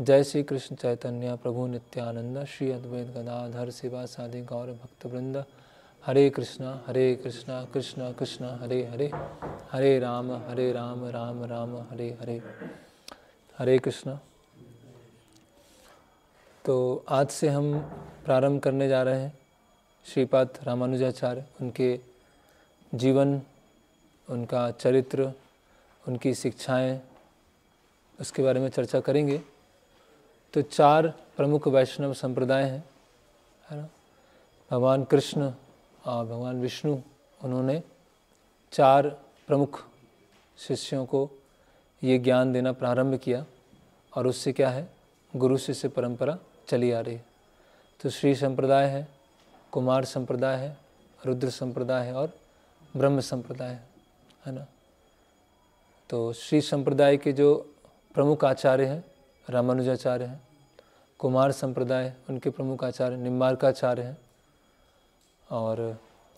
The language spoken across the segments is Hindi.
जय श्री कृष्ण चैतन्य प्रभु नित्यानंद श्री अद्वैत गदाधर शिवा साधि गौर भक्तवृंद हरे कृष्णा हरे कृष्णा कृष्णा कृष्णा हरे हरे हरे राम हरे राम राम राम हरे हरे हरे कृष्णा तो आज से हम प्रारंभ करने जा रहे हैं श्रीपाद रामानुजाचार्य उनके जीवन उनका चरित्र उनकी शिक्षाएं उसके बारे में चर्चा करेंगे तो चार प्रमुख वैष्णव संप्रदाय हैं है ना भगवान कृष्ण और भगवान विष्णु उन्होंने चार प्रमुख शिष्यों को ये ज्ञान देना प्रारंभ किया और उससे क्या है गुरु शिष्य परंपरा चली आ रही है तो श्री संप्रदाय है कुमार संप्रदाय है रुद्र संप्रदाय है और ब्रह्म संप्रदाय है है ना तो श्री संप्रदाय के जो प्रमुख आचार्य हैं रामानुजाचार्य हैं कुमार संप्रदाय उनके प्रमुख आचार्य निम्बार्काचार्य हैं और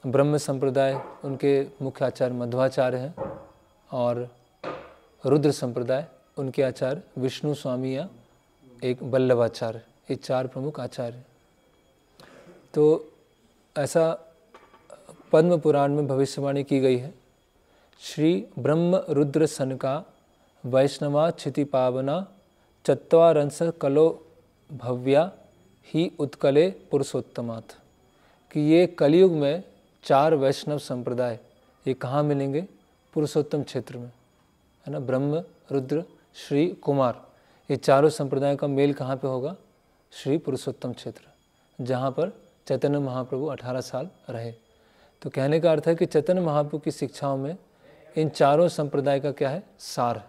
ब्रह्म संप्रदाय उनके मुख्य आचार्य मध्वाचार्य हैं और रुद्र संप्रदाय उनके आचार्य विष्णु स्वामी या एक बल्लभाचार्य ये चार प्रमुख आचार्य तो ऐसा पद्म पुराण में भविष्यवाणी की गई है श्री ब्रह्म रुद्र सन का वैष्णवा क्षिति पावना चत्वारंश कलो भव्या ही उत्कले पुरुषोत्तमात् कि ये कलयुग में चार वैष्णव संप्रदाय ये कहाँ मिलेंगे पुरुषोत्तम क्षेत्र में है ना ब्रह्म रुद्र श्री कुमार ये चारों संप्रदायों का मेल कहाँ पे होगा श्री पुरुषोत्तम क्षेत्र जहाँ पर चैतन्य महाप्रभु 18 साल रहे तो कहने का अर्थ है कि चैतन्य महाप्रभु की शिक्षाओं में इन चारों संप्रदाय का क्या है सार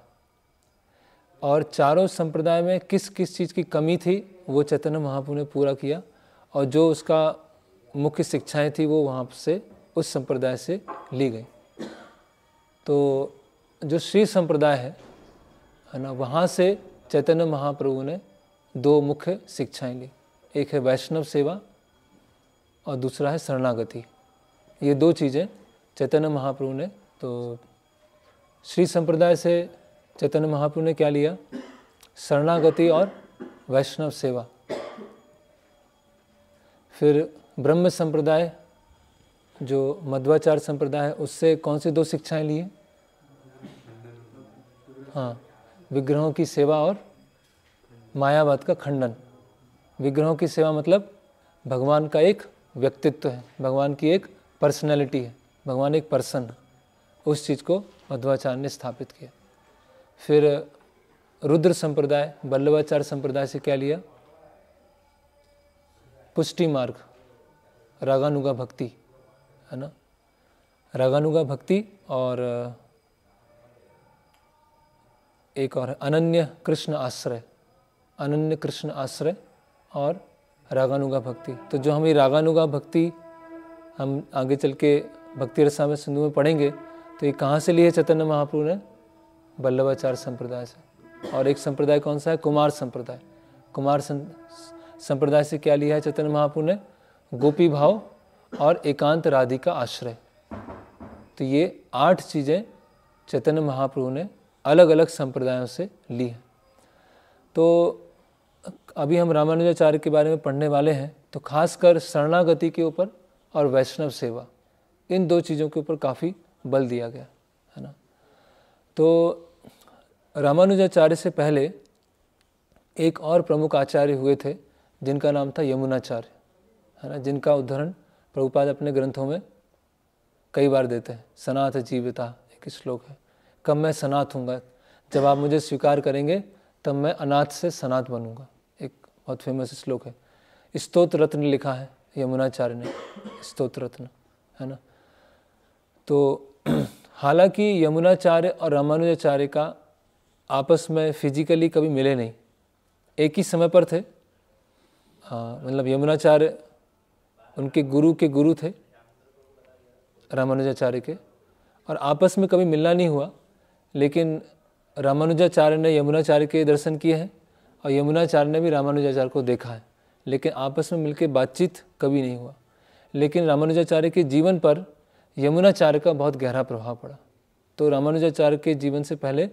और चारों संप्रदाय में किस किस चीज़ की कमी थी वो चैतन्य महाप्रभु ने पूरा किया और जो उसका मुख्य शिक्षाएं थी वो वहाँ से उस संप्रदाय से ली गई तो जो श्री संप्रदाय है है ना वहाँ से चैतन्य महाप्रभु ने दो मुख्य शिक्षाएं ली एक है वैष्णव सेवा और दूसरा है शरणागति ये दो चीज़ें चैतन्य महाप्रभु ने तो श्री संप्रदाय से चैतन्य महाप्रभु ने क्या लिया शरणागति और वैष्णव सेवा फिर ब्रह्म संप्रदाय जो मध्वाचार्य संप्रदाय है उससे कौन सी दो शिक्षाएं लिए हाँ विग्रहों की सेवा और मायावाद का खंडन विग्रहों की सेवा मतलब भगवान का एक व्यक्तित्व है भगवान की एक पर्सनैलिटी है भगवान एक पर्सन उस चीज़ को मध्वाचार्य ने स्थापित किया फिर रुद्र संप्रदाय बल्लभाचार्य संप्रदाय से क्या लिया पुष्टि मार्ग रागानुगा भक्ति है ना रागानुगा भक्ति और एक और है अनन्य कृष्ण आश्रय अनन्य कृष्ण आश्रय और रागानुगा भक्ति तो जो हमारी रागानुगा भक्ति हम आगे चल के भक्ति रसा में सिंधु में पढ़ेंगे तो ये कहाँ से लिए चैतन्य महाप्रभु ने वल्लभाचार्य संप्रदाय से और एक संप्रदाय कौन सा है कुमार संप्रदाय कुमार संप्रदाय से क्या लिया है चैतन्य महाप्रभु ने गोपी भाव और एकांत का आश्रय तो ये आठ चीज़ें चैतन्य महाप्रभु ने अलग अलग संप्रदायों से ली हैं तो अभी हम रामानुजाचार्य के बारे में पढ़ने वाले हैं तो खासकर शरणागति के ऊपर और वैष्णव सेवा इन दो चीज़ों के ऊपर काफ़ी बल दिया गया है ना तो रामानुजाचार्य से पहले एक और प्रमुख आचार्य हुए थे जिनका नाम था यमुनाचार्य है ना जिनका उदाहरण प्रभुपाद अपने ग्रंथों में कई बार देते हैं सनाथ जीविता एक श्लोक है कब मैं सनाथ हूँगा जब आप मुझे स्वीकार करेंगे तब मैं अनाथ से सनाथ बनूंगा एक बहुत फेमस श्लोक है स्तोत्र रत्न लिखा है यमुनाचार्य ने स्तोत्र रत्न है ना तो हालांकि यमुनाचार्य और रामानुजाचार्य का आपस में फिजिकली कभी मिले नहीं एक ही समय पर थे मतलब यमुनाचार्य उनके गुरु के गुरु थे रामानुजाचार्य के और आपस में कभी मिलना नहीं हुआ लेकिन रामानुजाचार्य ने यमुनाचार्य के दर्शन किए हैं और यमुनाचार्य ने भी रामानुजाचार्य को देखा है लेकिन आपस में मिलकर बातचीत कभी नहीं हुआ लेकिन रामानुजाचार्य के जीवन पर यमुनाचार्य का बहुत गहरा प्रभाव पड़ा तो रामानुजाचार्य के जीवन से पहले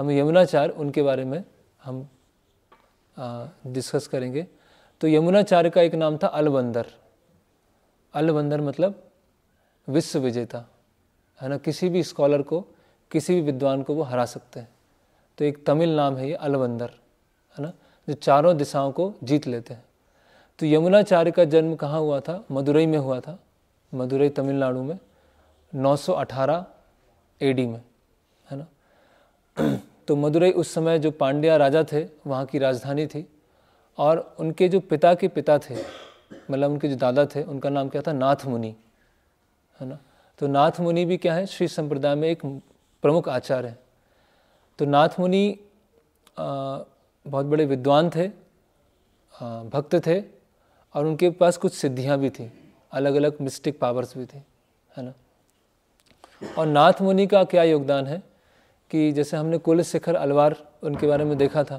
हम यमुनाचार्य उनके बारे में हम डिस्कस करेंगे तो यमुनाचार्य का एक नाम था अलबंदर अलबंदर मतलब विश्व विजेता है ना किसी भी स्कॉलर को किसी भी विद्वान को वो हरा सकते हैं तो एक तमिल नाम है ये अलबंदर है ना जो चारों दिशाओं को जीत लेते हैं तो यमुनाचार्य का जन्म कहाँ हुआ था मदुरई में हुआ था मदुरई तमिलनाडु में 918 एडी में है ना तो मदुरई उस समय जो पांड्या राजा थे वहाँ की राजधानी थी और उनके जो पिता के पिता थे मतलब उनके जो दादा थे उनका नाम क्या था नाथ मुनि है ना तो नाथ मुनि भी क्या है श्री संप्रदाय में एक प्रमुख आचार्य हैं तो नाथ मुनि बहुत बड़े विद्वान थे भक्त थे और उनके पास कुछ सिद्धियाँ भी थी अलग अलग मिस्टिक पावर्स भी थे है ना और नाथ मुनि का क्या योगदान है कि जैसे हमने कुल शिखर अलवार उनके बारे में देखा था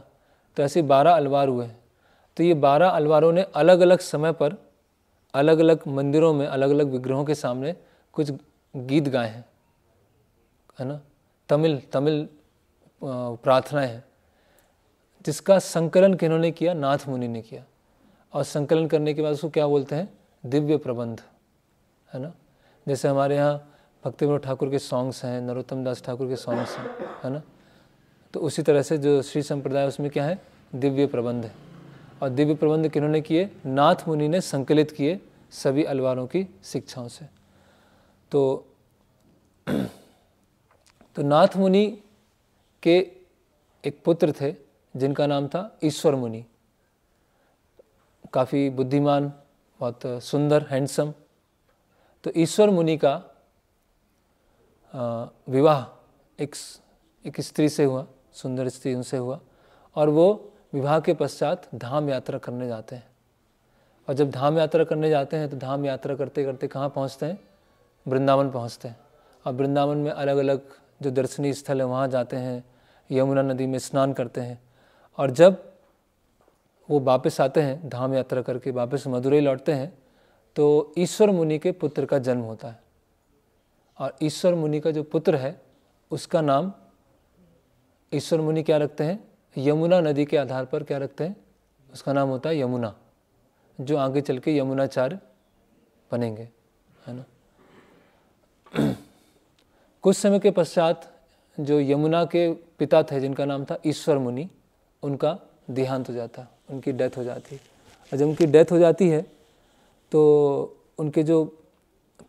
तो ऐसे बारह अलवार हुए हैं तो ये बारह अलवारों ने अलग अलग समय पर अलग अलग मंदिरों में अलग अलग विग्रहों के सामने कुछ गीत गाए हैं है ना तमिल तमिल प्रार्थनाएं हैं जिसका संकलन किन्होंने किया नाथ मुनि ने किया और संकलन करने के बाद उसको क्या बोलते हैं दिव्य प्रबंध है ना जैसे हमारे यहाँ भक्ति विनोद ठाकुर के सॉन्ग्स हैं नरोत्तम दास ठाकुर के सॉन्ग्स हैं है ना तो उसी तरह से जो श्री संप्रदाय उसमें क्या है दिव्य प्रबंध है और दिव्य प्रबंध किन्होंने किए नाथ मुनि ने संकलित किए सभी अलवारों की शिक्षाओं से तो तो नाथ मुनि के एक पुत्र थे जिनका नाम था ईश्वर मुनि काफ़ी बुद्धिमान बहुत सुंदर हैंडसम तो ईश्वर मुनि का विवाह एक एक स्त्री से हुआ सुंदर स्त्री उनसे हुआ और वो विवाह के पश्चात धाम यात्रा करने जाते हैं और जब धाम यात्रा करने जाते हैं तो धाम यात्रा करते करते कहाँ पहुँचते हैं वृंदावन पहुँचते हैं और वृंदावन में अलग अलग जो दर्शनीय स्थल है वहाँ जाते हैं यमुना नदी में स्नान करते हैं और जब वो वापस आते हैं धाम यात्रा करके वापस मदुरई लौटते हैं तो ईश्वर मुनि के पुत्र का जन्म होता है और ईश्वर मुनि का जो पुत्र है उसका नाम ईश्वर मुनि क्या रखते हैं यमुना नदी के आधार पर क्या रखते हैं उसका नाम होता है यमुना जो आगे चल के यमुनाचार्य बनेंगे है ना कुछ समय के पश्चात जो यमुना के पिता थे जिनका नाम था ईश्वर मुनि उनका देहांत हो जाता उनकी डेथ हो जाती और जब उनकी डेथ हो जाती है तो उनके जो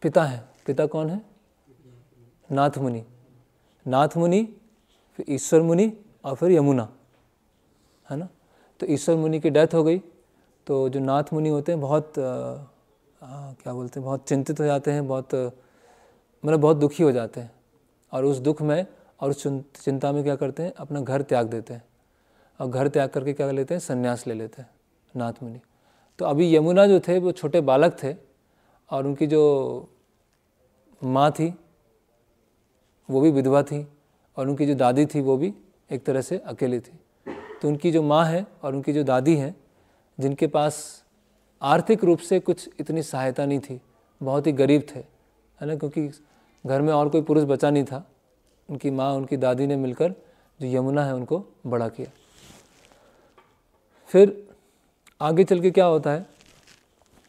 पिता हैं पिता कौन है नाथ मुनि नाथ मुनि फिर ईश्वर मुनि और फिर यमुना है ना तो ईश्वर मुनि की डेथ हो गई तो जो नाथ मुनि होते हैं बहुत आ, आ, क्या बोलते हैं बहुत चिंतित हो जाते हैं बहुत मतलब बहुत दुखी हो जाते हैं और उस दुख में और उस चिंता में क्या करते हैं अपना घर त्याग देते हैं और घर त्याग करके क्या कर लेते हैं संन्यास ले लेते हैं नाथ मुनि तो अभी यमुना जो थे वो छोटे बालक थे और उनकी जो माँ थी वो भी विधवा थी और उनकी जो दादी थी वो भी एक तरह से अकेली थी तो उनकी जो माँ है और उनकी जो दादी हैं जिनके पास आर्थिक रूप से कुछ इतनी सहायता नहीं थी बहुत ही गरीब थे है ना क्योंकि घर में और कोई पुरुष बचा नहीं था उनकी माँ उनकी दादी ने मिलकर जो यमुना है उनको बड़ा किया फिर आगे चल के क्या होता है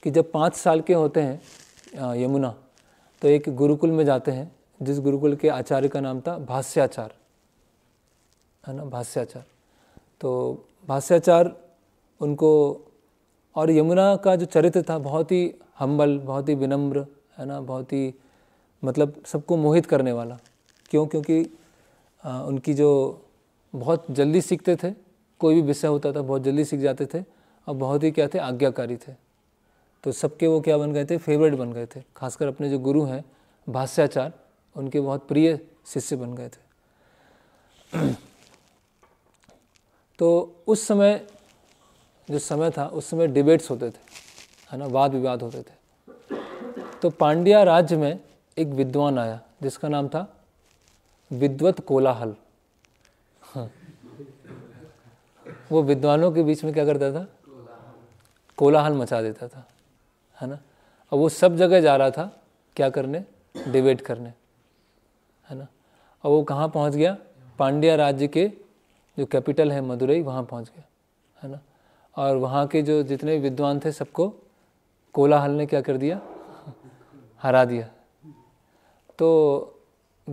कि जब पाँच साल के होते हैं यमुना तो एक गुरुकुल में जाते हैं जिस गुरुकुल के आचार्य का नाम था भाष्याचार है ना भाष्याचार तो भाष्याचार उनको और यमुना का जो चरित्र था बहुत ही हम्बल बहुत ही विनम्र है ना बहुत ही मतलब सबको मोहित करने वाला क्यों क्योंकि आ, उनकी जो बहुत जल्दी सीखते थे कोई भी विषय होता था बहुत जल्दी सीख जाते थे और बहुत ही क्या थे आज्ञाकारी थे तो सबके वो क्या बन गए थे फेवरेट बन गए थे खासकर अपने जो गुरु हैं भाष्याचार्य उनके बहुत प्रिय शिष्य बन गए थे तो उस समय जो समय था उस समय डिबेट्स होते थे है ना वाद विवाद होते थे तो पांड्या राज्य में एक विद्वान आया जिसका नाम था विद्वत कोलाहल हाँ। वो विद्वानों के बीच में क्या करता था कोलाहल मचा देता था है ना अब वो सब जगह जा रहा था क्या करने डिबेट करने है ना और वो कहाँ पहुँच गया पांड्या राज्य के जो कैपिटल है मदुरई वहाँ पहुँच गया है ना और वहाँ के जो जितने विद्वान थे सबको कोलाहल ने क्या कर दिया हरा दिया तो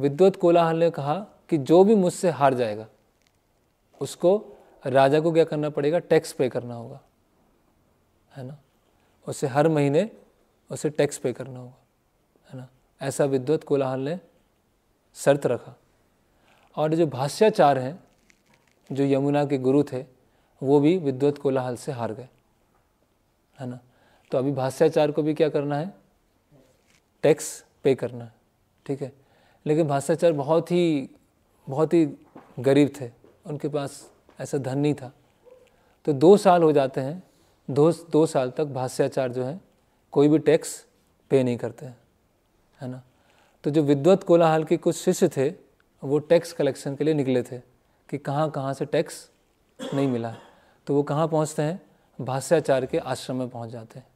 विद्वत कोलाहल ने कहा कि जो भी मुझसे हार जाएगा उसको राजा को क्या करना पड़ेगा टैक्स पे करना होगा है ना उसे हर महीने उसे टैक्स पे करना होगा है ना ऐसा विद्वत कोलाहल ने शर्त रखा और जो भाष्याचार हैं जो यमुना के गुरु थे वो भी विद्वत कोलाहल से हार गए है ना तो अभी भाष्याचार को भी क्या करना है टैक्स पे करना है ठीक है लेकिन भाष्याचार बहुत ही बहुत ही गरीब थे उनके पास ऐसा धन नहीं था तो दो साल हो जाते हैं दो दो साल तक भाष्याचार जो है कोई भी टैक्स पे नहीं करते हैं है ना तो जो विद्वत कोलाहल के कुछ शिष्य थे वो टैक्स कलेक्शन के लिए निकले थे कि कहाँ कहाँ से टैक्स नहीं मिला तो वो कहाँ पहुँचते हैं भाष्याचार्य के आश्रम में पहुँच जाते हैं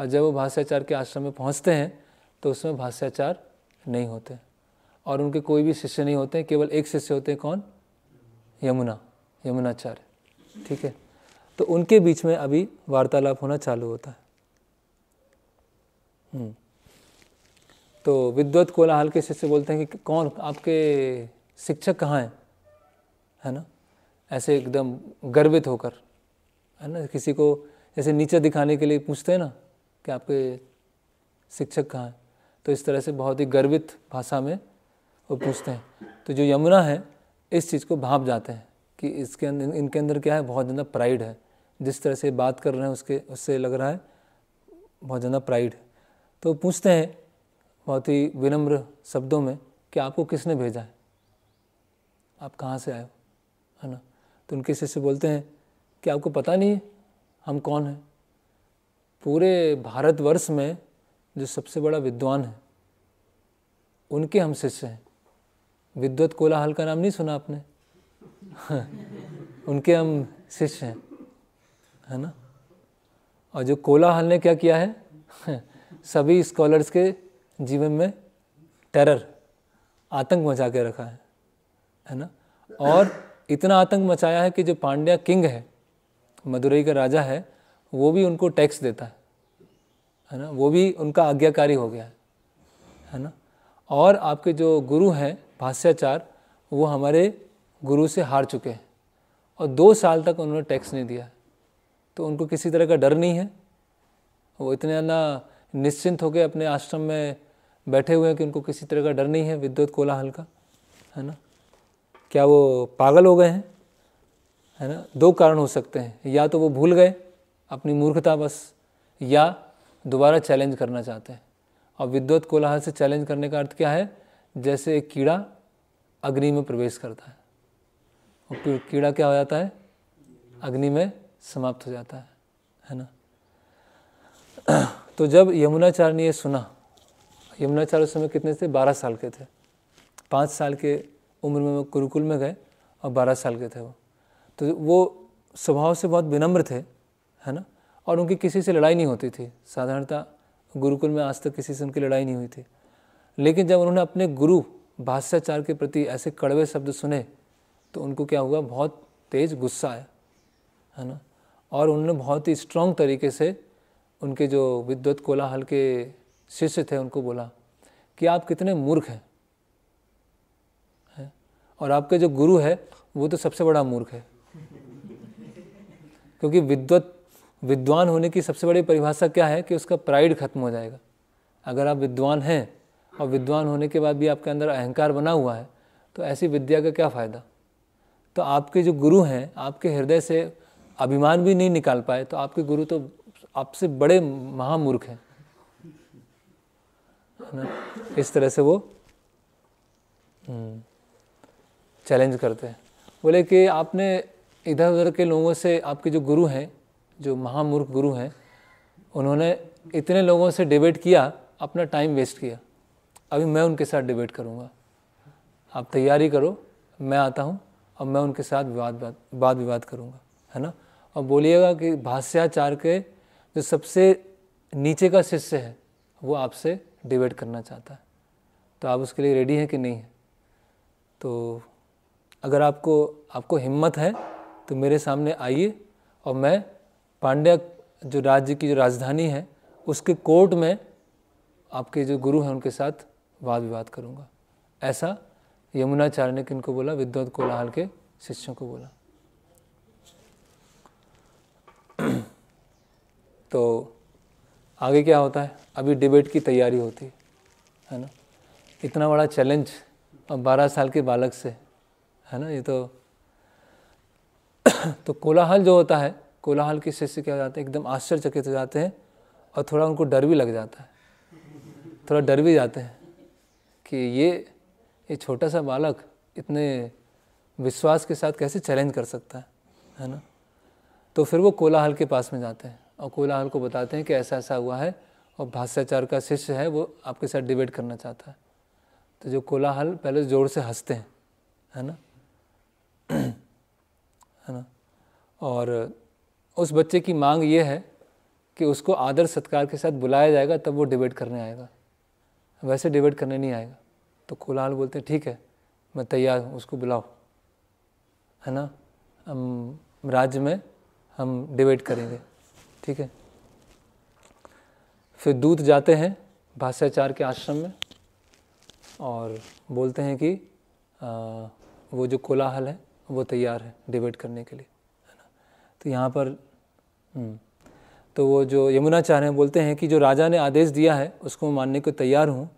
और जब वो भाष्याचार्य के आश्रम में पहुँचते हैं तो उसमें भाष्याचार नहीं होते और उनके कोई भी शिष्य नहीं होते केवल एक शिष्य होते हैं कौन यमुना यमुनाचार्य ठीक है तो उनके बीच में अभी वार्तालाप होना चालू होता है हम्म। तो विद्वत कोलाहल के शिष्य बोलते हैं कि कौन आपके शिक्षक कहाँ हैं है ना ऐसे एकदम गर्वित होकर है ना किसी को ऐसे नीचे दिखाने के लिए पूछते हैं ना कि आपके शिक्षक कहाँ हैं तो इस तरह से बहुत ही गर्वित भाषा में वो पूछते हैं तो जो यमुना है इस चीज़ को भाप जाते हैं कि इसके अंदर इनके अंदर क्या है बहुत ज़्यादा प्राइड है जिस तरह से बात कर रहे हैं उसके उससे लग रहा है बहुत ज़्यादा प्राइड है तो पूछते हैं बहुत ही विनम्र शब्दों में कि आपको किसने भेजा है आप कहाँ से आए हो है ना तो उनके शिष्य बोलते हैं कि आपको पता नहीं है हम कौन हैं पूरे भारतवर्ष में जो सबसे बड़ा विद्वान है उनके हम शिष्य हैं विद्वत कोलाहल का नाम नहीं सुना आपने उनके हम शिष्य हैं है ना और जो कोलाहल ने क्या किया है सभी स्कॉलर्स के जीवन में टेरर आतंक मचा के रखा है है ना और इतना आतंक मचाया है कि जो पांड्या किंग है मदुरई का राजा है वो भी उनको टैक्स देता है है ना वो भी उनका आज्ञाकारी हो गया है है ना और आपके जो गुरु हैं भाष्याचार वो हमारे गुरु से हार चुके हैं और दो साल तक उन्होंने टैक्स नहीं दिया तो उनको किसी तरह का डर नहीं है वो इतने ना निश्चिंत होकर अपने आश्रम में बैठे हुए हैं कि उनको किसी तरह का डर नहीं है विद्युत कोलाहल का है ना क्या वो पागल हो गए हैं है ना दो कारण हो सकते हैं या तो वो भूल गए अपनी मूर्खता बस या दोबारा चैलेंज करना चाहते हैं और विद्युत कोलाहल से चैलेंज करने का अर्थ क्या है जैसे एक कीड़ा अग्नि में प्रवेश करता है और कीड़ा क्या हो जाता है अग्नि में समाप्त हो जाता है है ना तो जब यमुनाचार्य ने ये सुना यमुनाचार्य उस समय कितने थे बारह साल के थे पाँच साल के उम्र में वो गुरुकुल में गए और बारह साल के थे वो तो वो स्वभाव से बहुत विनम्र थे है ना और उनकी किसी से लड़ाई नहीं होती थी साधारणतः गुरुकुल में आज तक किसी से उनकी लड़ाई नहीं हुई थी लेकिन जब उन्होंने अपने गुरु भाष्याचार्य के प्रति ऐसे कड़वे शब्द सुने तो उनको क्या हुआ बहुत तेज गुस्सा आया है ना और उन्होंने बहुत ही स्ट्रॉन्ग तरीके से उनके जो विद्वत कोलाहल के शिष्य थे उनको बोला कि आप कितने मूर्ख हैं है? और आपके जो गुरु है वो तो सबसे बड़ा मूर्ख है क्योंकि विद्वत विद्वान होने की सबसे बड़ी परिभाषा क्या है कि उसका प्राइड खत्म हो जाएगा अगर आप विद्वान हैं और विद्वान होने के बाद भी आपके अंदर अहंकार बना हुआ है तो ऐसी विद्या का क्या फ़ायदा तो आपके जो गुरु हैं आपके हृदय से अभिमान भी नहीं निकाल पाए तो आपके गुरु तो आपसे बड़े महामूर्ख हैं है ना इस तरह से वो चैलेंज हम्म, करते हैं बोले कि आपने इधर उधर के लोगों से आपके जो गुरु हैं जो महामूर्ख गुरु हैं उन्होंने इतने लोगों से डिबेट किया अपना टाइम वेस्ट किया अभी मैं उनके साथ डिबेट करूँगा आप तैयारी करो मैं आता हूँ और मैं उनके साथ विवाद वाद विवाद करूँगा है ना और बोलिएगा कि भाष्याचार के जो सबसे नीचे का शिष्य है वो आपसे डिबेट करना चाहता है तो आप उसके लिए रेडी हैं कि नहीं है तो अगर आपको आपको हिम्मत है तो मेरे सामने आइए और मैं पांड्या जो राज्य की जो राजधानी है उसके कोर्ट में आपके जो गुरु हैं उनके साथ वाद विवाद करूँगा ऐसा यमुनाचार्य ने किनको बोला विद्वत कोलाहल के शिष्यों को बोला तो आगे क्या होता है अभी डिबेट की तैयारी होती है ना इतना बड़ा चैलेंज और बारह साल के बालक से है ना ये तो तो कोलाहल जो होता है कोलाहल के शिष्य क्या हो जाते हैं एकदम आश्चर्यचकित हो जाते हैं और थोड़ा उनको डर भी लग जाता है थोड़ा डर भी जाते हैं कि ये ये छोटा सा बालक इतने विश्वास के साथ कैसे चैलेंज कर सकता है है ना तो फिर वो कोलाहल के पास में जाते हैं और कोलाहल को बताते हैं कि ऐसा ऐसा हुआ है और भाष्याचार्य का शिष्य है वो आपके साथ डिबेट करना चाहता है तो जो कोलाहल पहले जोर से हंसते हैं है ना है ना और उस बच्चे की मांग ये है कि उसको आदर सत्कार के साथ बुलाया जाएगा तब वो डिबेट करने आएगा वैसे डिबेट करने नहीं आएगा तो कोलाहल बोलते हैं ठीक है मैं तैयार हूँ उसको बुलाओ है ना हम राज्य में हम डिबेट करेंगे ठीक है फिर दूत जाते हैं भाष्याचार्य के आश्रम में और बोलते हैं कि आ, वो जो कोलाहल है वो तैयार है डिबेट करने के लिए है ना तो यहाँ पर हम्म, तो वो जो यमुनाचार्य हैं बोलते हैं कि जो राजा ने आदेश दिया है उसको मैं मानने को तैयार हूँ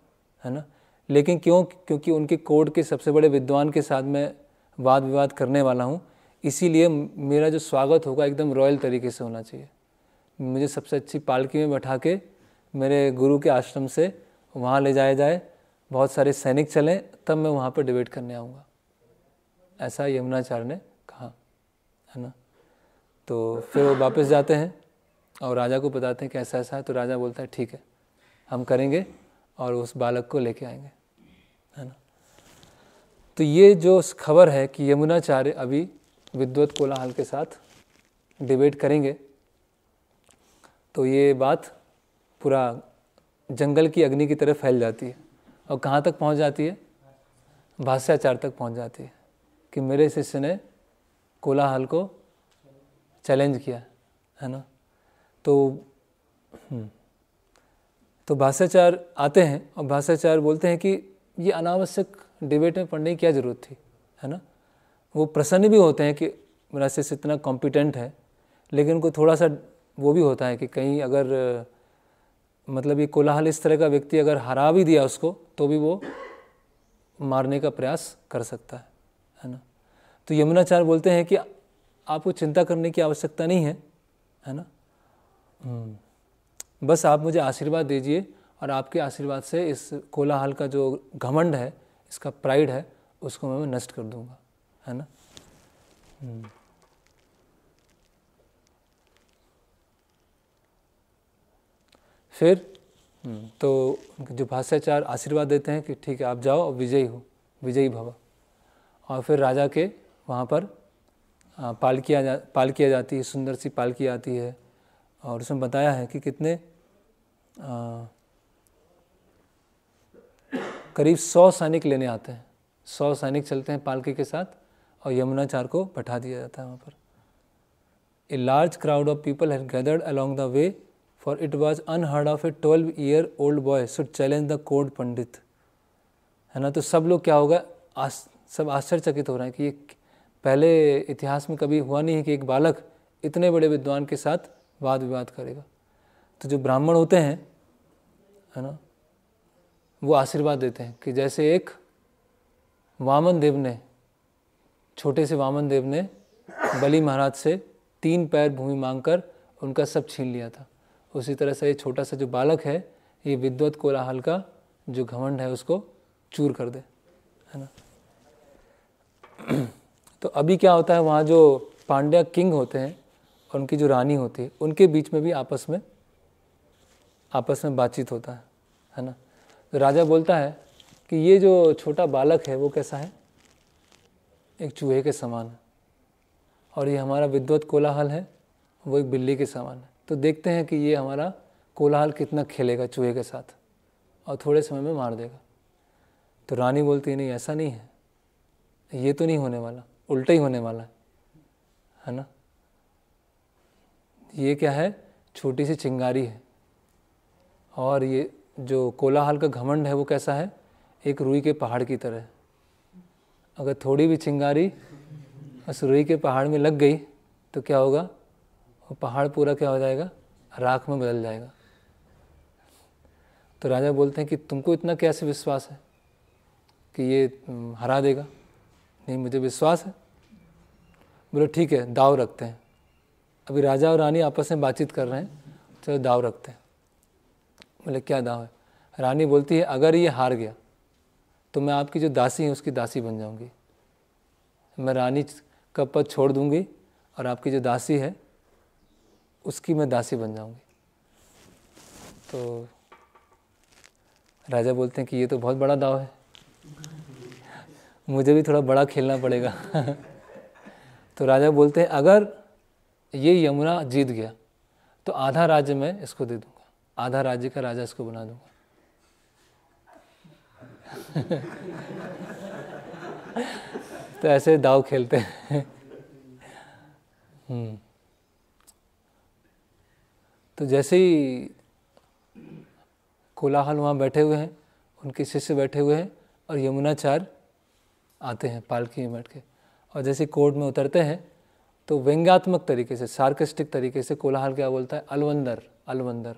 है ना लेकिन क्यों क्योंकि उनके कोर्ट के सबसे बड़े विद्वान के साथ मैं वाद विवाद करने वाला हूँ इसीलिए मेरा जो स्वागत होगा एकदम रॉयल तरीके से होना चाहिए मुझे सबसे अच्छी पालकी में बैठा के मेरे गुरु के आश्रम से वहाँ ले जाया जाए बहुत सारे सैनिक चलें तब मैं वहाँ पर डिबेट करने आऊँगा ऐसा यमुनाचार्य ने कहा है ना तो फिर वो वापस जाते हैं और राजा को बताते हैं कि ऐसा ऐसा है तो राजा बोलता है ठीक है हम करेंगे और उस बालक को लेके आएंगे है ना तो ये जो खबर है कि यमुनाचार्य अभी विद्वत कोलाहल के साथ डिबेट करेंगे तो ये बात पूरा जंगल की अग्नि की तरह फैल जाती है और कहाँ तक पहुँच जाती है भाष्याचार तक पहुँच जाती है कि मेरे शिष्य ने कोलाहल को चैलेंज किया है ना तो हम्म, तो भाष्याचार आते हैं और भाष्याचार बोलते हैं कि ये अनावश्यक डिबेट में पढ़ने की क्या ज़रूरत थी है ना वो प्रसन्न भी होते हैं कि मेरा शिष्य इतना कॉम्पिटेंट है लेकिन उनको थोड़ा सा वो भी होता है कि कहीं अगर मतलब ये कोलाहल इस तरह का व्यक्ति अगर हरा भी दिया उसको तो भी वो मारने का प्रयास कर सकता है है ना तो यमुनाचार्य बोलते हैं कि आपको चिंता करने की आवश्यकता नहीं है है ना हम्म। बस आप मुझे आशीर्वाद दीजिए और आपके आशीर्वाद से इस कोलाहल का जो घमंड है इसका प्राइड है उसको मैं नष्ट कर दूंगा है ना हम्म। फिर हम्म, तो जो भाष्याचार आशीर्वाद देते हैं कि ठीक है आप जाओ और विजयी हो विजयी भवा और फिर राजा के वहाँ पर पाल किया जा पाल किया जाती है सुंदर सी पालकी आती है और उसमें बताया है कि कितने आ, करीब सौ सैनिक लेने आते हैं सौ सैनिक चलते हैं पालकी के साथ और यमुनाचार को बैठा दिया जाता है वहाँ पर a large crowd of people had gathered along the way for it was unheard of a twelve year old boy should challenge the court pandit है ना तो सब लोग क्या होगा आस, सब आश्चर्यचकित हो रहे हैं कि ये पहले इतिहास में कभी हुआ नहीं है कि एक बालक इतने बड़े विद्वान के साथ वाद विवाद करेगा तो जो ब्राह्मण होते हैं है ना वो आशीर्वाद देते हैं कि जैसे एक वामन देव ने छोटे से वामन देव ने बली महाराज से तीन पैर भूमि मांगकर उनका सब छीन लिया था उसी तरह से ये छोटा सा जो बालक है ये विद्वत कोलाहल का जो घमंड है उसको चूर कर दे है ना तो अभी क्या होता है वहाँ जो पांड्या किंग होते हैं और उनकी जो रानी होती है उनके बीच में भी आपस में आपस में बातचीत होता है है ना तो राजा बोलता है कि ये जो छोटा बालक है वो कैसा है एक चूहे के समान है और ये हमारा विद्वत कोलाहल है वो एक बिल्ली के समान है तो देखते हैं कि ये हमारा कोलाहल कितना खेलेगा चूहे के साथ और थोड़े समय में मार देगा तो रानी बोलती नहीं ऐसा नहीं है ये तो नहीं होने वाला उल्टा ही होने वाला है है ना ये क्या है छोटी सी चिंगारी है और ये जो कोलाहल का घमंड है वो कैसा है एक रुई के पहाड़ की तरह अगर थोड़ी भी चिंगारी उस रुई के पहाड़ में लग गई तो क्या होगा वो पहाड़ पूरा क्या हो जाएगा राख में बदल जाएगा तो राजा बोलते हैं कि तुमको इतना कैसे विश्वास है कि ये हरा देगा नहीं मुझे विश्वास है बोलो ठीक है दाव रखते हैं अभी राजा और रानी आपस में बातचीत कर रहे हैं चलो दाव रखते हैं बोले क्या दाव है रानी बोलती है अगर ये हार गया तो मैं आपकी जो दासी है उसकी दासी बन जाऊंगी मैं रानी का पद छोड़ दूंगी और आपकी जो दासी है उसकी मैं दासी बन जाऊंगी तो राजा बोलते हैं कि ये तो बहुत बड़ा दाव है मुझे भी थोड़ा बड़ा खेलना पड़ेगा तो राजा बोलते हैं अगर ये यमुना जीत गया तो आधा राज्य मैं इसको दे दूंगा आधा राज्य का राजा इसको बना दूंगा तो ऐसे दाव खेलते हैं हम्म। तो जैसे ही कोलाहल वहाँ बैठे हुए हैं उनके शिष्य बैठे हुए हैं और यमुनाचार आते हैं पालकी में बैठ के और जैसे कोर्ट में उतरते हैं तो व्यंग्यात्मक तरीके से सार्कस्टिक तरीके से कोलाहल क्या बोलता है अलवंदर अलवंदर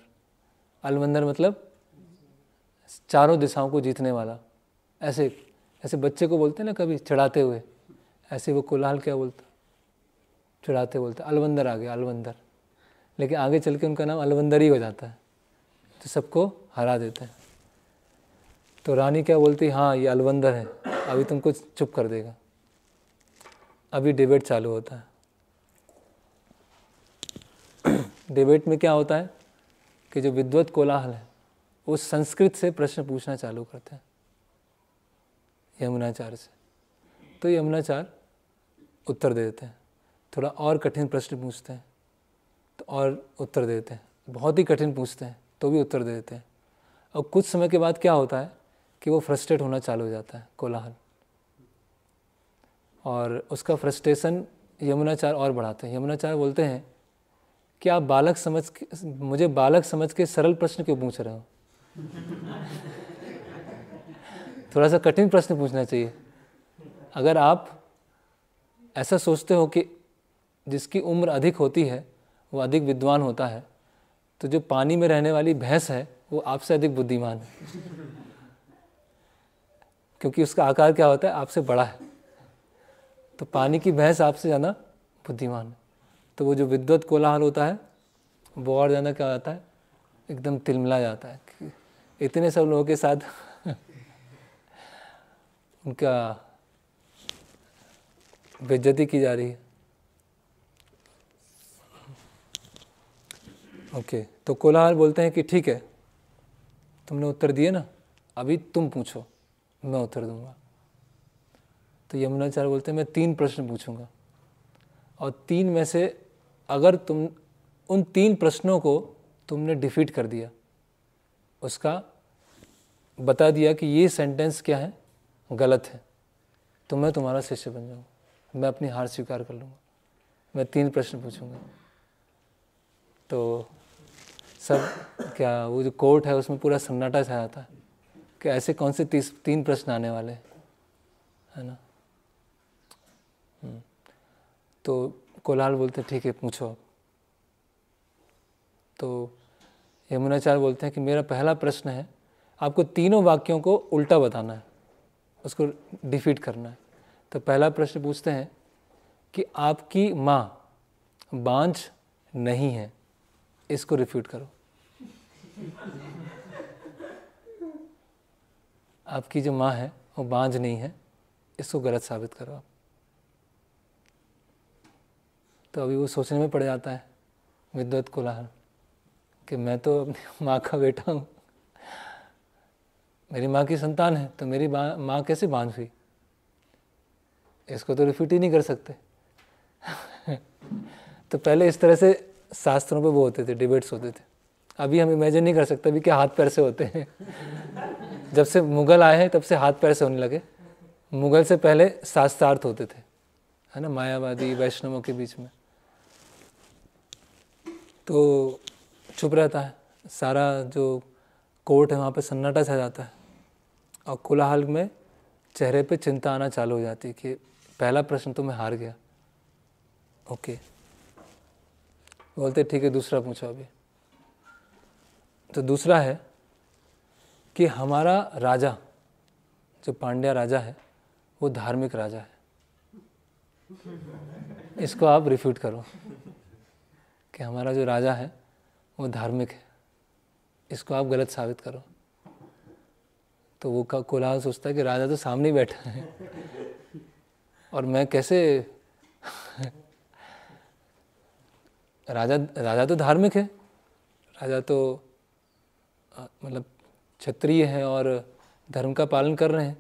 अलवंदर मतलब चारों दिशाओं को जीतने वाला ऐसे ऐसे बच्चे को बोलते हैं ना कभी चढ़ाते हुए ऐसे वो कोलाहल क्या बोलता चढ़ाते बोलते अलवंदर आ गया अलवंदर लेकिन आगे चल के उनका नाम अलवंदर ही हो जाता है तो सबको हरा देता है तो रानी क्या बोलती हाँ ये अलवंदर है अभी तुमको चुप कर देगा अभी डिबेट चालू होता है डिबेट में क्या होता है कि जो विद्वत कोलाहल है वो संस्कृत से प्रश्न पूछना चालू करते हैं यमुनाचार्य से तो यमुनाचार उत्तर दे देते हैं थोड़ा और कठिन प्रश्न पूछते हैं और उत्तर दे देते हैं बहुत ही कठिन पूछते हैं तो भी उत्तर दे देते हैं और कुछ समय के बाद क्या होता है कि वो फ्रस्ट्रेट होना चालू हो जाता है कोलाहल और उसका फ्रस्ट्रेशन यमुनाचार और बढ़ाते हैं यमुनाचार बोलते हैं कि आप बालक समझ के मुझे बालक समझ के सरल प्रश्न क्यों पूछ रहे हो थोड़ा सा कठिन प्रश्न पूछना चाहिए अगर आप ऐसा सोचते हो कि जिसकी उम्र अधिक होती है वो अधिक विद्वान होता है तो जो पानी में रहने वाली भैंस है वो आपसे अधिक बुद्धिमान है क्योंकि उसका आकार क्या होता है आपसे बड़ा है तो पानी की भैंस आपसे ज़्यादा बुद्धिमान है तो वो जो विद्वत कोलाहल होता है वो और ज़्यादा क्या होता है एकदम तिलमिला जाता है इतने सब लोगों के साथ उनका बेज्जती की जा रही है ओके तो कोलाहल बोलते हैं कि ठीक है तुमने उत्तर दिए ना अभी तुम पूछो मैं उत्तर दूंगा तो यमुनाचार्य बोलते हैं मैं तीन प्रश्न पूछूंगा और तीन में से अगर तुम उन तीन प्रश्नों को तुमने डिफीट कर दिया उसका बता दिया कि ये सेंटेंस क्या है गलत है तो मैं तुम्हारा शिष्य बन जाऊँगा मैं अपनी हार स्वीकार कर लूँगा मैं तीन प्रश्न पूछूँगा तो सब क्या वो जो कोर्ट है उसमें पूरा सन्नाटा छाया था कि ऐसे कौन से तीस तीन प्रश्न आने वाले है ना हम्म। तो कोलाल बोलते ठीक है पूछो आप तो यमुनाचार्य बोलते हैं कि मेरा पहला प्रश्न है आपको तीनों वाक्यों को उल्टा बताना है उसको डिफीट करना है तो पहला प्रश्न पूछते हैं कि आपकी माँ बांझ नहीं है इसको रिफ्यूट करो आपकी जो माँ है वो बांझ नहीं है इसको गलत साबित करो आप तो अभी वो सोचने में पड़ जाता है विद्वत कोलाहल कि मैं तो अपनी माँ का बेटा हूँ मेरी माँ की संतान है तो मेरी माँ कैसे बांझ हुई इसको तो रिफ्यूट ही नहीं कर सकते तो पहले इस तरह से शास्त्रों पे वो होते थे डिबेट्स होते थे अभी हम इमेजिन नहीं कर सकते अभी क्या हाथ पैर से होते हैं जब से मुगल आए हैं तब से हाथ पैर से होने लगे मुगल से पहले शास्त्रार्थ होते थे है ना मायावादी वैष्णवों के बीच में तो चुप रहता है सारा जो कोर्ट है वहाँ पे सन्नाटा छा जाता है और कोलाहल में चेहरे पे चिंता आना चालू हो जाती है कि पहला प्रश्न तो मैं हार गया ओके बोलते ठीक है दूसरा पूछो अभी तो दूसरा है कि हमारा राजा जो पांड्या राजा है वो धार्मिक राजा है इसको आप रिफ्यूट करो कि हमारा जो राजा है वो धार्मिक है इसको आप गलत साबित करो तो वो का कोलाहल सोचता है कि राजा तो सामने ही बैठा है और मैं कैसे राजा राजा तो धार्मिक है राजा तो मतलब क्षत्रिय हैं और धर्म का पालन कर रहे हैं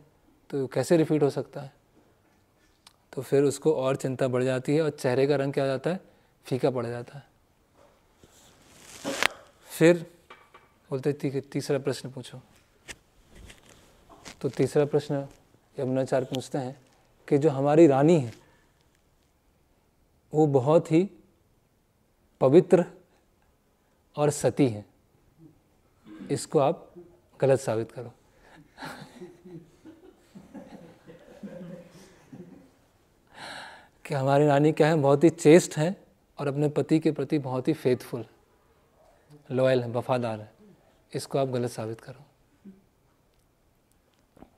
तो कैसे रिपीट हो सकता है तो फिर उसको और चिंता बढ़ जाती है और चेहरे का रंग क्या जाता है फीका पड़ जाता है फिर बोलते ती, तीसरा प्रश्न पूछो तो तीसरा प्रश्न यमुनाचार्य पूछते हैं कि जो हमारी रानी है वो बहुत ही पवित्र और सती हैं इसको आप गलत साबित करो कि हमारी रानी क्या है बहुत ही चेस्ट हैं और अपने पति के प्रति बहुत ही फेथफुल लॉयल है वफादार है इसको आप गलत साबित करो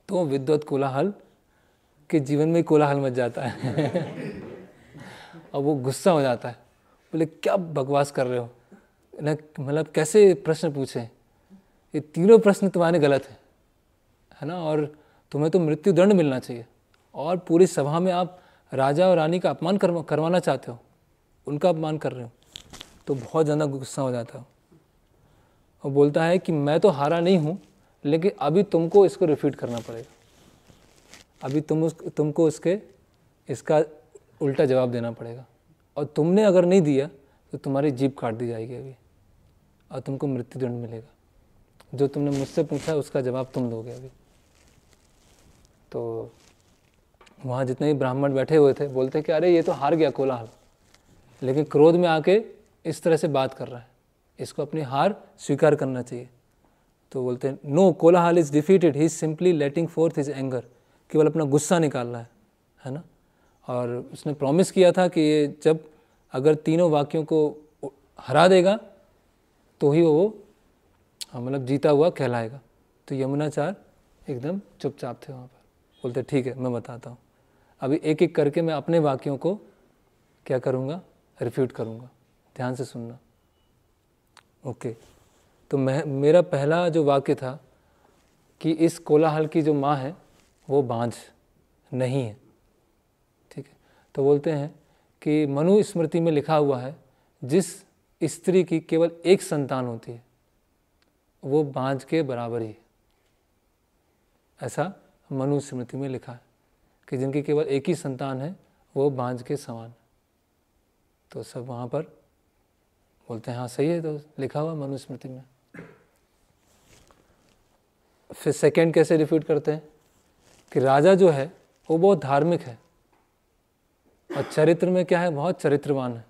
तो विद्वत कोलाहल के जीवन में कोलाहल मच जाता है और वो गुस्सा हो जाता है बोले क्या बकवास कर रहे हो ना मतलब कैसे प्रश्न पूछे ये तीनों प्रश्न तुम्हारे गलत हैं है ना और तुम्हें तो मृत्यु दंड मिलना चाहिए और पूरी सभा में आप राजा और रानी का अपमान करवाना चाहते हो उनका अपमान कर रहे हो तो बहुत ज़्यादा गुस्सा हो जाता हो और बोलता है कि मैं तो हारा नहीं हूँ लेकिन अभी तुमको इसको रिपीट करना पड़ेगा अभी तुम उस तुमको उसके इसका उल्टा जवाब देना पड़ेगा और तुमने अगर नहीं दिया तो तुम्हारी जीप काट दी जाएगी अभी और तुमको मृत्युदंड मिलेगा जो तुमने मुझसे पूछा है उसका जवाब तुम दोगे अभी तो वहाँ जितने भी ब्राह्मण बैठे हुए थे बोलते कि अरे ये तो हार गया कोलाहल लेकिन क्रोध में आके इस तरह से बात कर रहा है इसको अपनी हार स्वीकार करना चाहिए तो बोलते हैं नो कोलाहल is defeated he is simply letting forth is anger केवल अपना गुस्सा निकालना है है ना और उसने प्रॉमिस किया था कि ये जब अगर तीनों वाक्यों को हरा देगा तो ही वो हाँ मतलब जीता हुआ कहलाएगा तो यमुनाचार एकदम चुपचाप थे वहाँ पर बोलते ठीक है मैं बताता हूँ अभी एक एक करके मैं अपने वाक्यों को क्या करूँगा रिफ्यूट करूँगा ध्यान से सुनना ओके तो मैं मेरा पहला जो वाक्य था कि इस कोलाहल की जो माँ है वो बांझ नहीं है ठीक है तो बोलते हैं कि मनु स्मृति में लिखा हुआ है जिस स्त्री की केवल एक संतान होती है वो बाँझ के बराबर ही ऐसा मनुस्मृति में लिखा है कि जिनकी केवल एक ही संतान है वो बांझ के समान तो सब वहाँ पर बोलते हैं हाँ सही है तो लिखा हुआ मनुस्मृति में फिर सेकंड कैसे रिफ्यूट करते हैं कि राजा जो है वो बहुत धार्मिक है और चरित्र में क्या है बहुत चरित्रवान है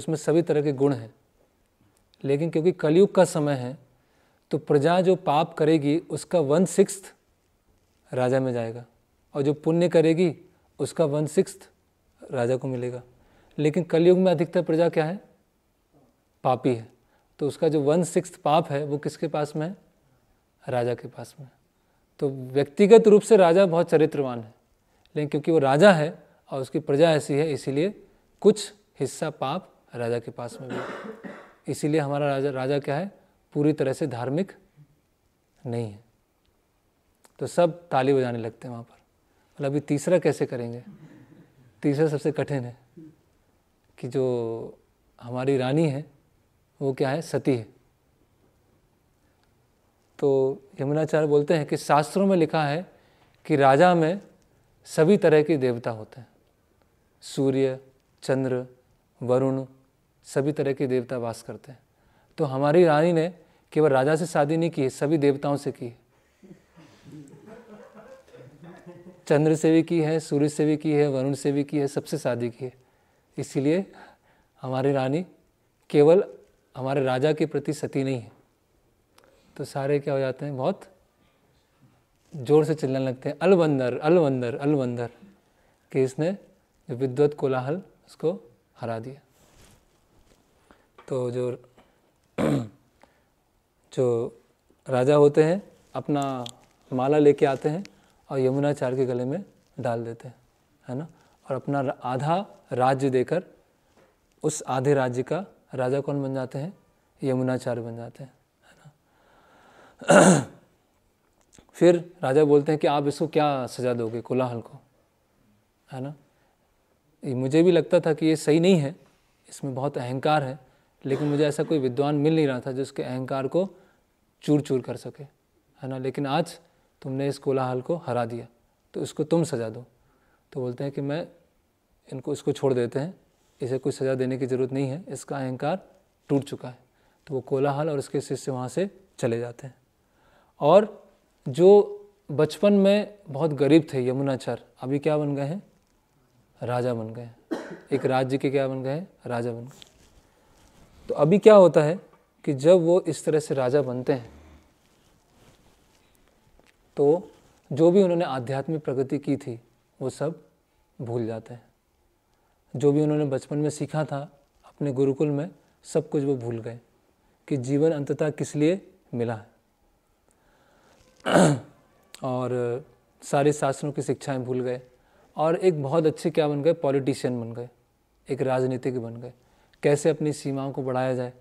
उसमें सभी तरह के गुण हैं लेकिन क्योंकि कलयुग का समय है तो प्रजा जो पाप करेगी उसका वन सिक्स राजा में जाएगा और जो पुण्य करेगी उसका वन सिक्स राजा को मिलेगा लेकिन कलयुग में अधिकतर प्रजा क्या है पापी है तो उसका जो वन सिक्स पाप है वो किसके पास में है राजा के पास में तो व्यक्तिगत रूप से राजा बहुत चरित्रवान है लेकिन क्योंकि वो राजा है और उसकी प्रजा ऐसी है इसीलिए कुछ हिस्सा पाप राजा के पास में भी इसीलिए हमारा राजा राजा क्या है पूरी तरह से धार्मिक नहीं है तो सब ताली बजाने लगते हैं वहाँ पर और मतलब अभी तीसरा कैसे करेंगे तीसरा सबसे कठिन है कि जो हमारी रानी है वो क्या है सती है तो यमुनाचार्य बोलते हैं कि शास्त्रों में लिखा है कि राजा में सभी तरह के देवता होते हैं सूर्य चंद्र वरुण सभी तरह के देवता वास करते हैं तो हमारी रानी ने केवल राजा से शादी नहीं की सभी देवताओं से की चंद्र से भी की है सूर्य से भी की है वरुण से भी की है सबसे शादी की है इसीलिए हमारी रानी केवल हमारे राजा के प्रति सती नहीं है तो सारे क्या हो जाते हैं बहुत जोर से चिल्लाने लगते हैं अलवंदर अलवंदर अलवंदर कि इसने जो विद्वत कोलाहल उसको हरा दिया तो जो जो राजा होते हैं अपना माला लेके आते हैं और यमुनाचार्य के गले में डाल देते हैं है ना और अपना आधा राज्य देकर उस आधे राज्य का राजा कौन बन जाते हैं यमुनाचार्य बन जाते हैं है ना फिर राजा बोलते हैं कि आप इसको क्या सजा दोगे कोलाहल को है ना मुझे भी लगता था कि ये सही नहीं है इसमें बहुत अहंकार है लेकिन मुझे ऐसा कोई विद्वान मिल नहीं रहा था जो उसके अहंकार को चूर चूर कर सके है ना लेकिन आज तुमने इस कोलाहल को हरा दिया तो इसको तुम सजा दो तो बोलते हैं कि मैं इनको इसको छोड़ देते हैं इसे कोई सज़ा देने की ज़रूरत नहीं है इसका अहंकार टूट चुका है तो वो कोलाहल और उसके शिष्य वहाँ से चले जाते हैं और जो बचपन में बहुत गरीब थे यमुनाचार अभी क्या बन गए हैं राजा बन गए हैं एक राज्य के क्या बन गए हैं राजा बन गए तो अभी क्या होता है कि जब वो इस तरह से राजा बनते हैं तो जो भी उन्होंने आध्यात्मिक प्रगति की थी वो सब भूल जाते हैं जो भी उन्होंने बचपन में सीखा था अपने गुरुकुल में सब कुछ वो भूल गए कि जीवन अंततः किस लिए मिला है और सारे शास्त्रों की शिक्षाएं भूल गए और एक बहुत अच्छे क्या बन गए पॉलिटिशियन बन गए एक राजनीतिक बन गए कैसे अपनी सीमाओं को बढ़ाया जाए